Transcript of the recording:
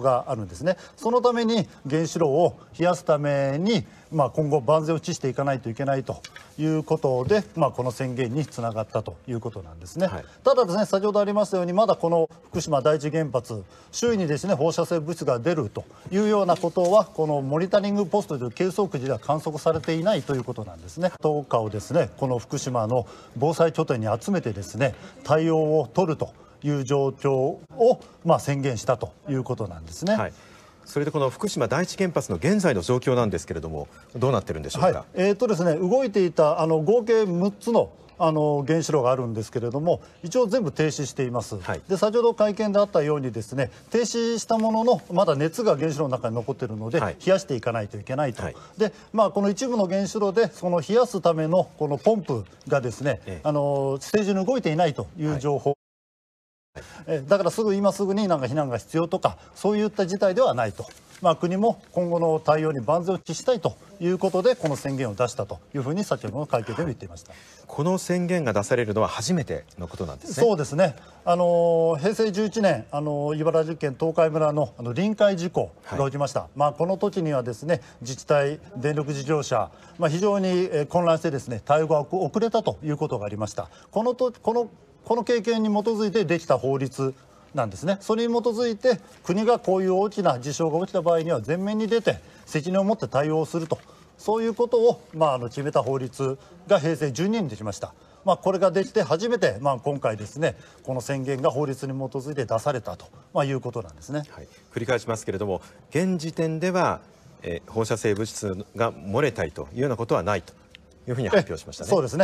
があるんですねそのために原子炉を冷やすために、まあ、今後万全を期していかないといけないということで、まあ、この宣言につながったということなんですね、はい、ただですね先ほどありましたようにまだこの福島第一原発周囲にですね放射性物質が出るというようなことはこのモニタリングポストという計測時では観測されていないということなんですね10日をですねこの福島の防災拠点に集めてですね対応を取るという状況を、まあ、宣言したということなんですね。はいそれでこの福島第一原発の現在の状況なんですけれども、どうなってるんでしょうか。はい、えっ、ー、とですね、動いていたあの合計6つのあの原子炉があるんですけれども、一応全部停止しています、はい、で先ほど会見であったように、ですね停止したものの、まだ熱が原子炉の中に残っているので、はい、冷やしていかないといけないと、はい、でまあ、この一部の原子炉で、その冷やすためのこのポンプが、ですね、ええ、あのステージに動いていないという情報。だからすぐ今すぐになんか避難が必要とかそういった事態ではないと、まあ、国も今後の対応に万全を期したいということでこの宣言を出したというふうに先ほどの会見でも言っていましたこの宣言が出されるのは初めてのことなんですね。そうですねあの平成11年あの茨城県東海村のあの臨海事故が起きました、はい、まあ、この時にはですね自治体電力事業者、まあ、非常に混乱してですね対応が遅れたということがありました。このとこのこの経験に基づいてできた法律なんですねそれに基づいて国がこういう大きな事象が起きた場合には前面に出て責任を持って対応するとそういうことを、まあ、あの決めた法律が平成12年にできました。まあ、これができて初めて、まあ、今回ですねこの宣言が法律に基づいて出されたと、まあ、いうことなんですね、はい、繰り返しますけれども現時点では、え放射性物質が漏れたりというようなことはないというふうに発表しましたね。そうですね